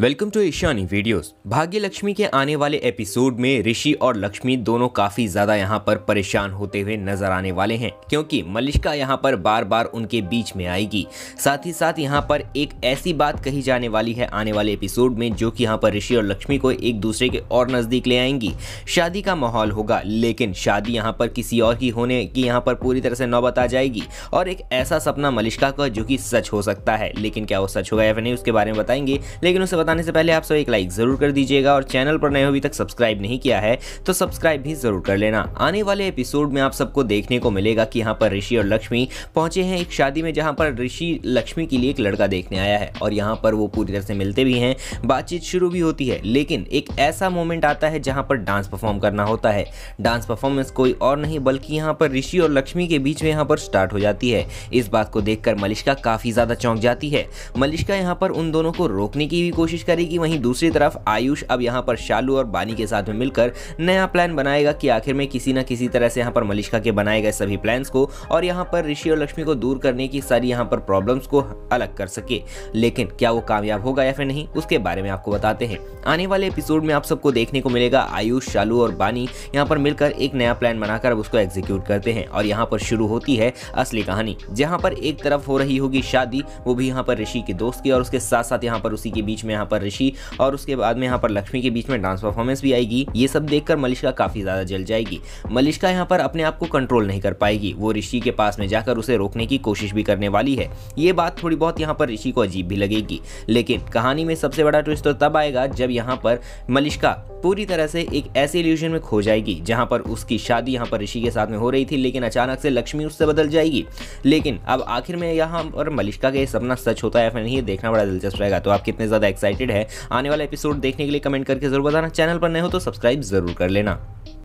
welcome to Ishani videos भाग्य लक्ष्मी के आने वाले एपिसोड में ऋषि और लक्ष्मी दोनों काफी ज्यादा यहाँ पर परेशान होते हुए नजर आने वाले हैं क्योंकि मलिश्का यहाँ पर बार बार उनके बीच में आएगी साथ ही साथ यहाँ पर एक ऐसी बात कही जाने वाली है आने वाले एपिसोड में जो कि यहाँ पर ऋषि और लक्ष्मी को एक दूसरे के और नजदीक ले आएंगी शादी का माहौल होगा लेकिन शादी यहाँ पर किसी और की होने की यहाँ पर पूरी तरह से नौबत आ जाएगी और एक ऐसा सपना मलिश्का का जो कि सच हो सकता है लेकिन क्या वो सच होगा या फिर नहीं उसके बारे में बताएंगे लेकिन उससे बताने से पहले आप सब एक लाइक ज़रूर कर दीजिएगा और चैनल पर नए अभी तक सब्सक्राइब नहीं किया है तो सब्सक्राइब भी ज़रूर कर लेना आने वाले एपिसोड में आप सबको देखने को मिलेगा कि यहाँ पर ऋषि और लक्ष्मी पहुंचे हैं एक शादी में जहाँ पर ऋषि लक्ष्मी के लिए एक लड़का देखने आया है और यहाँ पर वो पूरी तरह से मिलते भी हैं बातचीत शुरू भी होती है लेकिन एक ऐसा मोमेंट आता है जहाँ पर डांस परफॉर्म करना होता है डांस परफॉर्मेंस कोई और नहीं बल्कि यहाँ पर ऋषि और लक्ष्मी के बीच में यहाँ पर स्टार्ट हो जाती है इस बात को देखकर मलिश्का काफ़ी ज़्यादा चौंक जाती है मलिश्का यहाँ पर उन दोनों को रोकने की भी कोशिश कोशिश करेगी वहीं दूसरी तरफ आयुष अब यहाँ पर शालू और बानी के साथ में मिलकर नया प्लान बनाएगा कि आखिर में किसी ना किसी तरह से यहाँ पर मलिश्का के बनाए गए सभी प्लान्स को और यहाँ पर ऋषि और लक्ष्मी को दूर करने की सारी यहाँ पर प्रॉब्लम्स को अलग कर सके लेकिन क्या वो कामयाब होगा या फिर नहीं उसके बारे में आपको बताते हैं आने वाले एपिसोड में आप सबको देखने को मिलेगा आयुष शालू और बानी यहाँ पर मिलकर एक नया प्लान बनाकर अब उसको एग्जीक्यूट करते हैं और यहाँ पर शुरू होती है असली कहानी जहाँ पर एक तरफ हो रही होगी शादी वो भी यहाँ पर ऋषि के दोस्त की और उसके साथ साथ यहाँ पर उसी के बीच में यहाँ पर ऋषि और उसके बाद में यहाँ पर लक्ष्मी के बीच में डांस परफॉर्मेंस भी आएगी ये सब देखकर मलिश्का काफ़ी ज़्यादा जल जाएगी मलिश्का यहाँ पर अपने आप को कंट्रोल नहीं कर पाएगी वो ऋषि के पास में जाकर उसे रोकने की कोशिश भी करने वाली है ये बात थोड़ी बहुत यहाँ पर ऋषि को अजीब भी लगेगी लेकिन कहानी में सबसे बड़ा ट्विस्ट तो तब आएगा जब यहाँ पर मलिश्का पूरी तरह से एक ऐसे इल्यूजन में खो जाएगी जहां पर उसकी शादी यहाँ पर ऋषि के साथ में हो रही थी लेकिन अचानक से लक्ष्मी उससे बदल जाएगी लेकिन अब आखिर में यहाँ पर मलिश्का का ये सपना सच होता है या फिर नहीं देखना बड़ा दिलचस्प रहेगा तो आप कितने ज़्यादा एक्साइटेड है आने वाला एपिसोड देखने के लिए कमेंट करके जरूर बताना चैनल पर नए हो तो सब्सक्राइब जरूर कर लेना